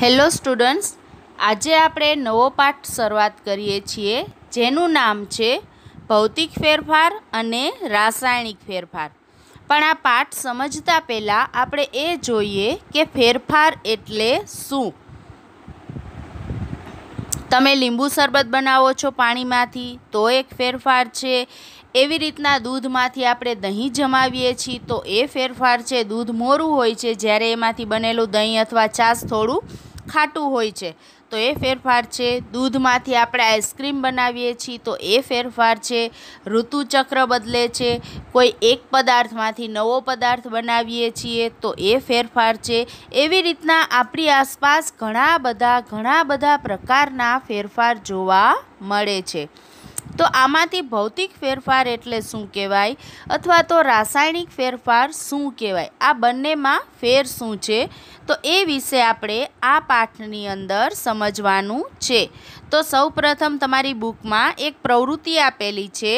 hello students આજે આપણે નવો પાઠ શરૂઆત કરીએ છીએ જેનું નામ છે ભૌતિક ફેરફાર અને રાસાયણિક ફેરફાર પણ આ પાઠ સમજતા પહેલાં આપણે એ જોઈએ કે ફેરફાર એટલે શું તમે લીંબુ શરબત બનાવો છો પાણીમાંથી તો એક ફેરફાર છે એવી રીતના દૂધમાંથી આપણે દહીં જમાવીએ છીએ તો એ ફેરફાર છે દૂધ મોરું હોય છે જ્યારે એમાંથી બનેલું દહીં અથવા છાશ થોડું ખાટું હોય છે તો એ ફેરફાર છે દૂધમાંથી આપણે આઈસક્રીમ બનાવીએ છીએ તો એ ફેરફાર છે ઋતુચક્ર બદલે છે કોઈ એક પદાર્થમાંથી નવો પદાર્થ બનાવીએ છીએ તો એ ફેરફાર છે એવી રીતના આપણી આસપાસ ઘણા બધા ઘણા બધા પ્રકારના ફેરફાર જોવા મળે છે તો આમાંથી ભૌતિક ફેરફાર એટલે શું કહેવાય અથવા તો રાસાયણિક ફેરફાર શું કહેવાય આ બંનેમાં ફેર શું છે તો એ વિશે આપણે આ પાઠની અંદર સમજવાનું છે તો સૌપ્રથમ તમારી બુકમાં એક પ્રવૃત્તિ આપેલી છે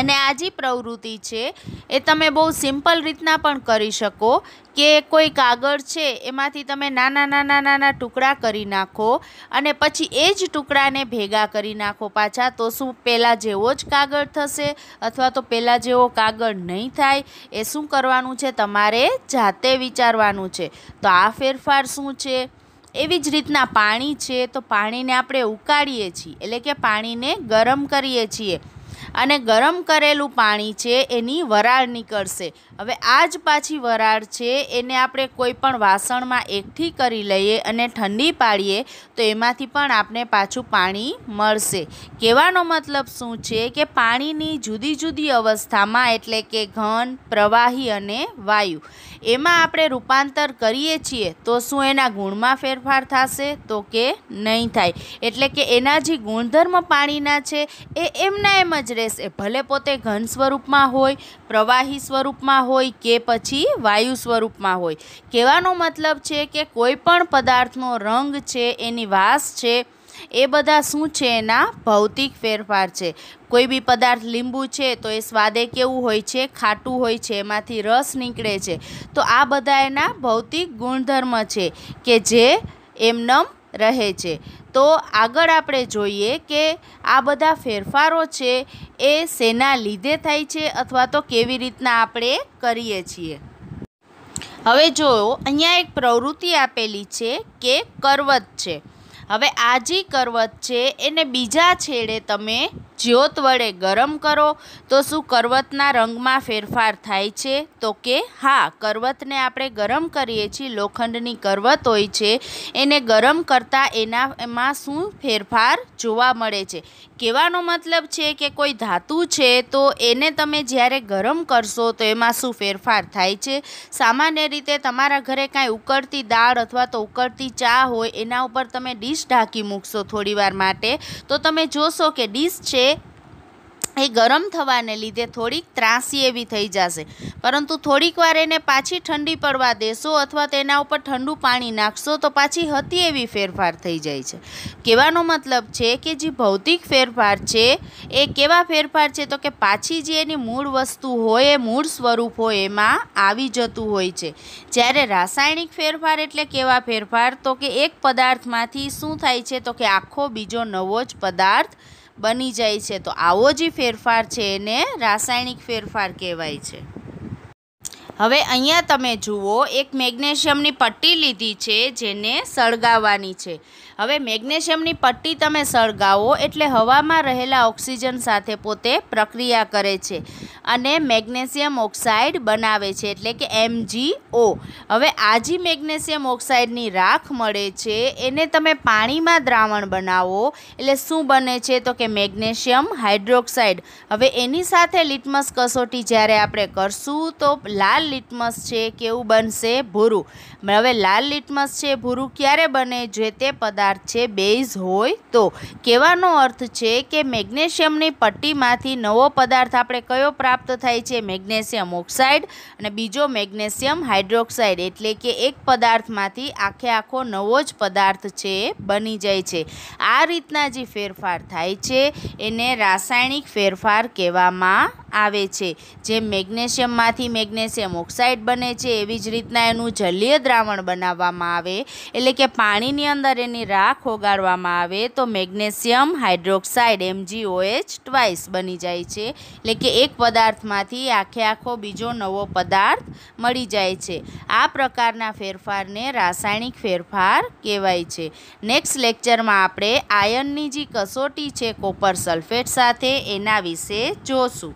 અને આ જે પ્રવૃત્તિ છે એ તમે બહુ સિમ્પલ રીતના પણ કરી શકો કે કોઈ કાગળ છે એમાંથી તમે નાના નાના નાના ટુકડા કરી નાખો અને પછી એ જ ટુકડાને ભેગા કરી નાખો પાછા તો શું પહેલાં જેવો જ કાગળ થશે અથવા તો પહેલાં જેવો કાગળ નહીં થાય એ શું કરવાનું છે તમારે જાતે વિચારવાનું છે તો આ ફેરફાર શું છે એવી જ રીતના પાણી છે તો પાણીને આપણે ઉકાળીએ છીએ એટલે કે પાણીને ગરમ કરીએ છીએ અને ગરમ કરેલું પાણી છે એની વરાળ નીકળશે હવે આ જ પાછી વરાળ છે એને આપણે કોઈ પણ વાસણમાં એકઠી કરી લઈએ અને ઠંડી પાડીએ તો એમાંથી પણ આપણે પાછું પાણી મળશે કહેવાનો મતલબ શું છે કે પાણીની જુદી જુદી અવસ્થામાં એટલે કે ઘન પ્રવાહી અને વાયુ એમાં આપણે રૂપાંતર કરીએ છીએ તો શું એના ગુણમાં ફેરફાર થશે તો કે નહીં થાય એટલે કે એના જે ગુણધર્મ પાણીના છે એ એમના એમ જ રહે ગેસ ભલે પોતે ઘન સ્વરૂપમાં હોય પ્રવાહી સ્વરૂપમાં હોય કે પછી વાયુ સ્વરૂપમાં હોય કહેવાનો મતલબ છે કે કોઈ પણ પદાર્થનો રંગ છે એની વાસ છે એ બધા શું છે એના ભૌતિક ફેરફાર છે કોઈ બી પદાર્થ લીંબુ છે તો એ સ્વાદે કેવું હોય છે ખાટું હોય છે એમાંથી રસ નીકળે છે તો આ બધા એના ભૌતિક ગુણધર્મ છે કે જે એમનમ રહે છે તો આગળ આપણે જોઈએ કે આ બધા ફેરફારો છે એ શેના લીધે થાય છે અથવા તો કેવી રીતના આપણે કરીએ છીએ હવે જો અહીંયા એક પ્રવૃત્તિ આપેલી છે કે કરવત છે હવે આ જે કરવત છે એને બીજા છેડે તમે જ્યોત વડે ગરમ કરો તો શું કરવતના રંગમાં ફેરફાર થાય છે તો કે હા કરવતને આપણે ગરમ કરીએ છીએ લોખંડની કરવત હોય છે એને ગરમ કરતાં એના એમાં શું ફેરફાર જોવા મળે છે કહેવાનો મતલબ છે કે કોઈ ધાતુ છે તો એને તમે જ્યારે ગરમ કરશો તો એમાં શું ફેરફાર થાય છે સામાન્ય રીતે તમારા ઘરે કાંઈ ઉકળતી દાળ અથવા તો ઉકળતી ચા હોય એના ઉપર તમે ડીશ ડીશ ઢાંકી મૂકશો થોડીવાર માટે તો તમે જોશો કે ડીશ છે એ ગરમ થવાને લીધે થોડીક ત્રાસી એવી થઈ જશે પરંતુ થોડીક વાર એને પાછી ઠંડી પડવા દેશો અથવા તેના ઉપર ઠંડુ પાણી નાખશો તો પાછી હતી એવી ફેરફાર થઈ જાય છે કહેવાનો મતલબ છે કે જે ભૌતિક ફેરફાર છે એ કેવા ફેરફાર છે તો કે પાછી જે એની મૂળ વસ્તુ હોય એ મૂળ સ્વરૂપ હોય એમાં આવી જતું હોય છે જ્યારે રાસાયણિક ફેરફાર એટલે કેવા ફેરફાર તો કે એક પદાર્થમાંથી શું થાય છે તો કે આખો બીજો નવો જ પદાર્થ બની જાય છે તો આવો જે ફેરફાર છે એને રાસાયણિક ફેરફાર કહેવાય છે હવે અહીંયા તમે જુઓ એક મેગ્નેશિયમની પટ્ટી લીધી છે જેને સળગાવવાની છે હવે મેગ્નેશિયમની પટ્ટી તમે સળગાવો એટલે હવામાં રહેલા ઓક્સિજન સાથે પોતે પ્રક્રિયા કરે છે અને મેગ્નેશિયમ ઓક્સાઇડ બનાવે છે એટલે કે એમજીઓ હવે આ જે મેગ્નેશિયમ ઓક્સાઇડની રાખ મળે છે એને તમે પાણીમાં દ્રાવણ બનાવો એટલે શું બને છે તો કે મેગ્નેશિયમ હાઇડ્રોક્સાઇડ હવે એની સાથે લિટમસ કસોટી જ્યારે આપણે કરશું તો લાલ લિટમસ છે કેવું બનશે ભૂરું હવે લાલ લિટમસ છે ભૂરું ક્યારે બને જે તે પદાર્થ છે બેઝ હોય તો કહેવાનો અર્થ છે કે મેગ્નેશિયમની પટ્ટીમાંથી નવો પદાર્થ આપણે કયો પ્રાપ્ત પ્રાપ્ત થાય છે મેગ્નેશિયમ ઓક્સાઇડ અને બીજો મેગ્નેશિયમ હાઇડ્રોક્સાઇડ એટલે કે એક પદાર્થમાંથી આખે આખો નવો જ પદાર્થ છે બની જાય છે આ રીતના જે ફેરફાર થાય છે એને રાસાયણિક ફેરફાર કહેવામાં આવે છે જે મેગ્નેશિયમમાંથી મેગ્નેશિયમ ઓક્સાઇડ બને છે એવી જ રીતના એનું જલીય દ્રાવણ બનાવવામાં આવે એટલે કે પાણીની અંદર એની રાખ ઓગાળવામાં આવે તો મેગ્નેશિયમ હાઇડ્રોક્સાઇડ એમજીઓએચ ટ્વાઇસ બની જાય છે એટલે કે એક પદાર્થ પદાર્થમાંથી આખે આખો બીજો નવો પદાર્થ મળી જાય છે આ પ્રકારના ફેરફારને રાસાયણિક ફેરફાર કહેવાય છે નેક્સ્ટ લેક્ચરમાં આપણે આયનની જે કસોટી છે કોપર સલ્ફેટ સાથે એના વિશે જોશું